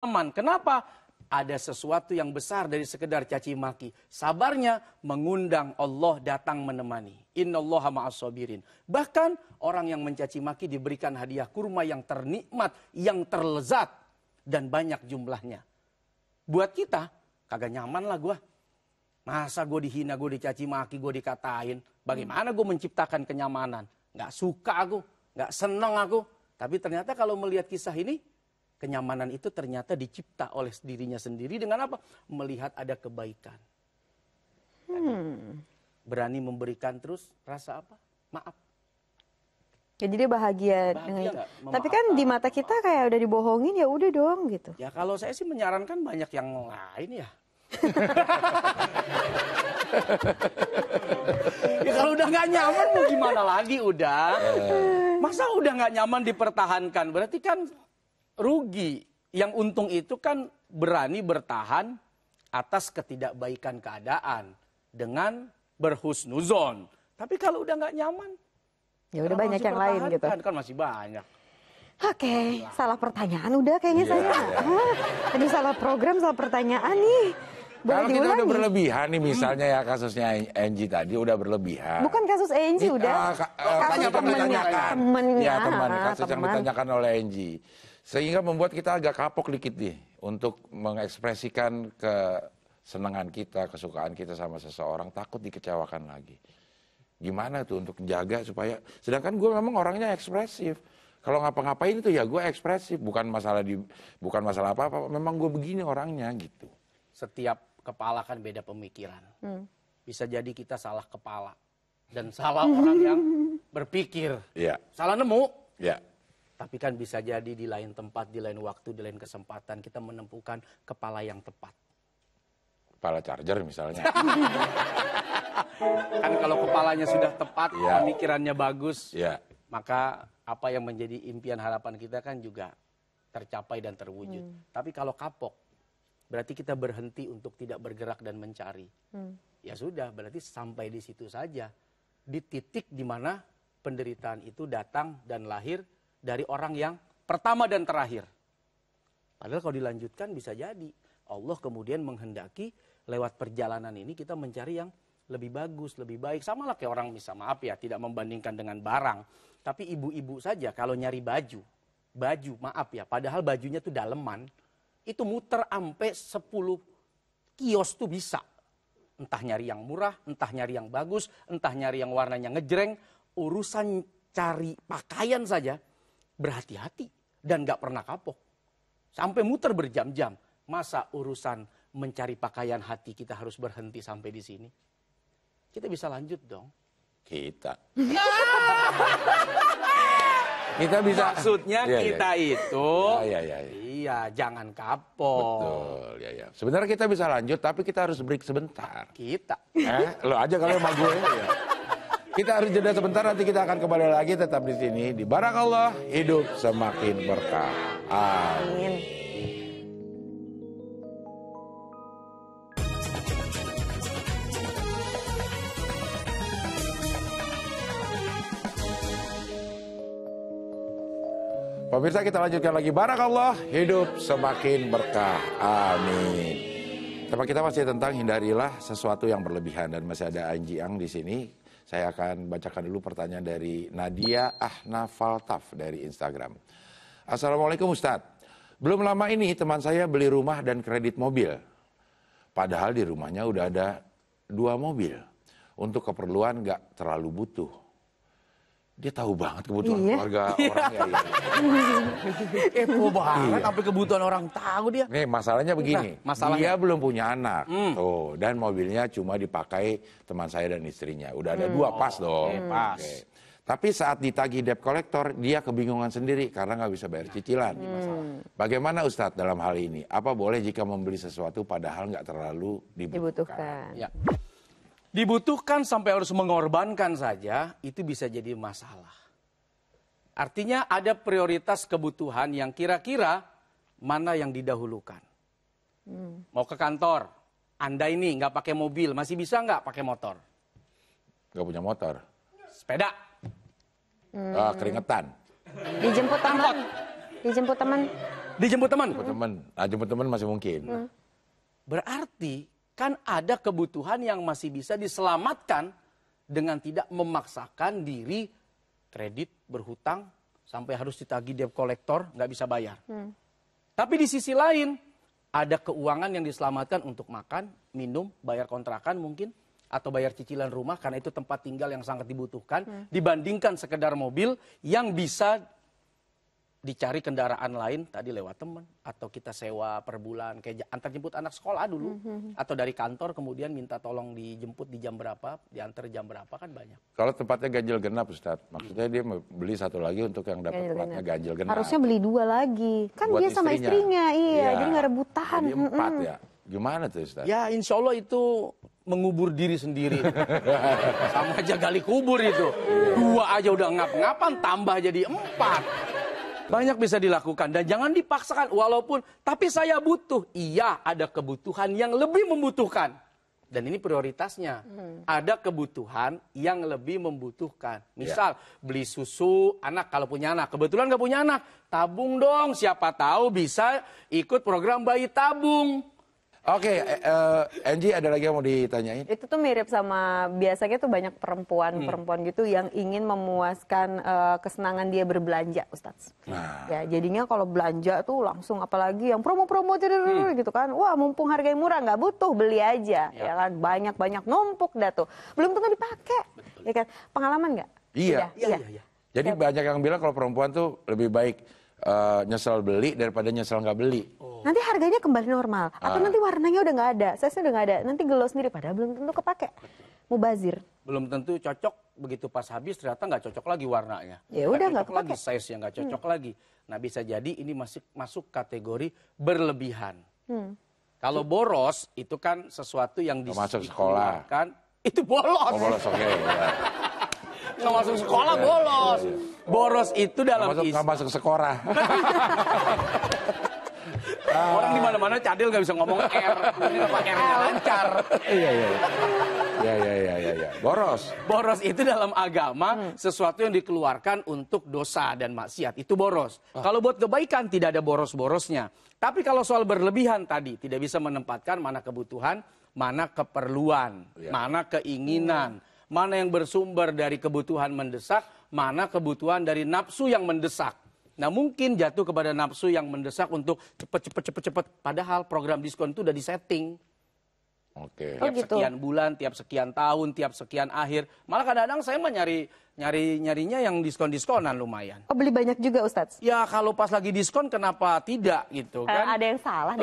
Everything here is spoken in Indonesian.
teman. Kenapa? Ada sesuatu yang besar dari sekedar caci maki. Sabarnya mengundang Allah datang menemani. Innallaha ma'asabirin. Bahkan orang yang mencaci maki diberikan hadiah kurma yang ternikmat, yang terlezat dan banyak jumlahnya. Buat kita kagak nyaman lah gua. Masa gue dihina, gue dicaci maki, gue dikatain. Bagaimana gue menciptakan kenyamanan? Gak suka aku, gak seneng aku. Tapi ternyata kalau melihat kisah ini, Kenyamanan itu ternyata dicipta oleh dirinya sendiri dengan apa? Melihat ada kebaikan. Hmm. Berani memberikan terus rasa apa? Maaf. Ya, jadi dia bahagia, bahagia dengan itu. Tapi kan di mata kita kayak udah dibohongin ya udah dong gitu. Ya kalau saya sih menyarankan banyak yang lain ya. ya kalau udah nggak nyaman mau gimana lagi udah. Eh. Masa udah nggak nyaman dipertahankan berarti kan rugi. Yang untung itu kan berani bertahan atas ketidakbaikan keadaan dengan berhusnuzon. Tapi kalau udah nggak nyaman, ya udah banyak yang lain gitu. Kan, kan, masih banyak. Oke, okay. salah pertanyaan udah kayaknya yeah, saya. Yeah. Ah, tadi salah program, salah pertanyaan nih. Boleh Kalau diulangi. kita udah berlebihan nih hmm. misalnya ya kasusnya Angie tadi udah berlebihan. Bukan kasus Angie udah. Uh, ka, uh, kasus temennya. Temen, ya teman, ah, kasus teman. yang ditanyakan oleh Angie. Sehingga membuat kita agak kapok dikit nih untuk mengekspresikan kesenangan kita, kesukaan kita sama seseorang, takut dikecewakan lagi. Gimana tuh untuk jaga supaya, sedangkan gue memang orangnya ekspresif. Kalau ngapa-ngapain itu ya gue ekspresif, bukan masalah di, bukan masalah apa-apa. Memang gue begini orangnya gitu. Setiap kepala kan beda pemikiran. Hmm. Bisa jadi kita salah kepala dan salah orang yang berpikir. Yeah. Salah nemu. Yeah. Tapi kan bisa jadi di lain tempat, di lain waktu, di lain kesempatan kita menemukan kepala yang tepat. Kepala charger misalnya. kan kalau kepalanya sudah tepat, ya. pemikirannya bagus, ya. maka apa yang menjadi impian harapan kita kan juga tercapai dan terwujud. Hmm. Tapi kalau kapok, berarti kita berhenti untuk tidak bergerak dan mencari. Hmm. Ya sudah, berarti sampai di situ saja. Di titik di mana penderitaan itu datang dan lahir dari orang yang pertama dan terakhir. Padahal kalau dilanjutkan bisa jadi Allah kemudian menghendaki lewat perjalanan ini kita mencari yang lebih bagus, lebih baik. Sama lah kayak orang bisa maaf ya, tidak membandingkan dengan barang. Tapi ibu-ibu saja kalau nyari baju, baju maaf ya, padahal bajunya tuh daleman, itu muter ampe 10 kios tuh bisa. Entah nyari yang murah, entah nyari yang bagus, entah nyari yang warnanya ngejreng. Urusan cari pakaian saja berhati-hati dan gak pernah kapok. Sampai muter berjam-jam. Masa urusan mencari pakaian hati kita harus berhenti sampai di sini? Kita bisa lanjut dong. Kita. kita bisa. Maksudnya ya, kita ya. itu. Ya, ya, ya, Iya, jangan kapok. Betul, ya, ya. Sebenarnya kita bisa lanjut, tapi kita harus break sebentar. Kita. Eh, lo aja kalau sama gue. Ya. Kita harus jeda sebentar nanti kita akan kembali lagi tetap di sini di Allah hidup semakin berkah. Amin. Pemirsa kita lanjutkan lagi Barakallah hidup semakin berkah Amin Tema kita masih tentang hindarilah sesuatu yang berlebihan Dan masih ada Anji Ang di sini saya akan bacakan dulu pertanyaan dari Nadia Ahnafaltaf dari Instagram. Assalamualaikum Ustadz. Belum lama ini teman saya beli rumah dan kredit mobil. Padahal di rumahnya udah ada dua mobil. Untuk keperluan gak terlalu butuh dia tahu banget kebutuhan iya. keluarga iya. orang ya. Iya. Kepo banget, tapi kebutuhan orang tahu dia. Nih masalahnya begini, nah, masalahnya. dia belum punya anak, mm. tuh dan mobilnya cuma dipakai teman saya dan istrinya. Udah ada mm. dua pas oh, dong. Okay, pas. Okay. Tapi saat ditagi debt collector, dia kebingungan sendiri karena nggak bisa bayar cicilan. Hmm. Bagaimana Ustadz dalam hal ini? Apa boleh jika membeli sesuatu padahal nggak terlalu dibutuhkan? dibutuhkan. Ya dibutuhkan sampai harus mengorbankan saja, itu bisa jadi masalah. Artinya ada prioritas kebutuhan yang kira-kira mana yang didahulukan. Hmm. Mau ke kantor, Anda ini nggak pakai mobil, masih bisa nggak pakai motor? Nggak punya motor. Sepeda. Hmm. Ah, keringetan. Dijemput teman. Dijemput teman. Dijemput teman. Jemput teman. Nah, jemput teman masih mungkin. Hmm. Berarti kan ada kebutuhan yang masih bisa diselamatkan dengan tidak memaksakan diri kredit berhutang sampai harus ditagih debt collector nggak bisa bayar. Hmm. Tapi di sisi lain ada keuangan yang diselamatkan untuk makan, minum, bayar kontrakan mungkin atau bayar cicilan rumah karena itu tempat tinggal yang sangat dibutuhkan hmm. dibandingkan sekedar mobil yang bisa dicari kendaraan lain tadi lewat teman atau kita sewa per bulan kayak antar jemput anak sekolah dulu mm-hmm. atau dari kantor kemudian minta tolong dijemput di jam berapa diantar jam berapa kan banyak kalau tempatnya ganjil genap Ustaz maksudnya dia beli satu lagi untuk yang dapat ganjil ganjil genap harusnya beli dua lagi kan Buat dia sama istrinya, istrinya iya ya. jadi nggak rebutan jadi empat mm-hmm. ya gimana tuh Ustaz ya insya Allah itu mengubur diri sendiri. Sama aja gali kubur itu. Iya. Dua aja udah ngap-ngapan, tambah jadi empat. Gitu. Banyak bisa dilakukan dan jangan dipaksakan walaupun tapi saya butuh. Iya, ada kebutuhan yang lebih membutuhkan. Dan ini prioritasnya. Hmm. Ada kebutuhan yang lebih membutuhkan. Ya. Misal yeah. beli susu anak kalau punya anak. Kebetulan nggak punya anak, tabung dong. Siapa tahu bisa ikut program bayi tabung. Oke, okay, uh, eh, eh, Angie ada lagi yang mau ditanyain? Itu tuh mirip sama biasanya tuh banyak perempuan-perempuan hmm. gitu yang ingin memuaskan uh, kesenangan dia berbelanja, Ustadz. Nah. Ya, jadinya kalau belanja tuh langsung apalagi yang promo-promo hmm. gitu kan. Wah, mumpung harganya murah nggak butuh, beli aja. Ya, ya kan banyak-banyak numpuk dah tuh. Belum tentu dipakai. Ya kan? Pengalaman nggak? Iya. Iya, iya, iya. iya. Jadi ya. banyak yang bilang kalau perempuan tuh lebih baik uh, nyesel beli daripada nyesel nggak beli. Oh. Nanti harganya kembali normal atau ah. nanti warnanya udah nggak ada, size udah nggak ada, nanti gelo sendiri padahal belum tentu kepake. Mubazir. Belum tentu cocok begitu pas habis ternyata nggak cocok lagi warnanya. Ya udah nggak kepake. Lagi size yang nggak hmm. cocok hmm. lagi. Nah bisa jadi ini masih masuk kategori berlebihan. Hmm. Kalau boros itu kan sesuatu yang kan itu bolos. Oh, bolos Okay, ya. nggak masuk sekolah bolos. Boros itu dalam isi. masuk, nggak masuk sekolah. Orang di mana-mana cadel nggak bisa ngomong R, pakai R lancar. Iya iya. iya iya iya, iya, ya. Boros. Boros itu dalam agama hmm. sesuatu yang dikeluarkan untuk dosa dan maksiat itu boros. Ah. Kalau buat kebaikan tidak ada boros-borosnya. Tapi kalau soal berlebihan tadi tidak bisa menempatkan mana kebutuhan, mana keperluan, iya. mana keinginan. Hmm mana yang bersumber dari kebutuhan mendesak, mana kebutuhan dari nafsu yang mendesak. Nah mungkin jatuh kepada nafsu yang mendesak untuk cepet cepet cepet cepet. Padahal program diskon itu udah disetting. Oke. Okay. Tiap oh, gitu. sekian bulan, tiap sekian tahun, tiap sekian akhir. Malah kadang-kadang saya mah nyari nyari nyarinya yang diskon diskonan lumayan. Oh beli banyak juga Ustadz? Ya kalau pas lagi diskon kenapa tidak gitu eh, kan? Uh, ada yang salah.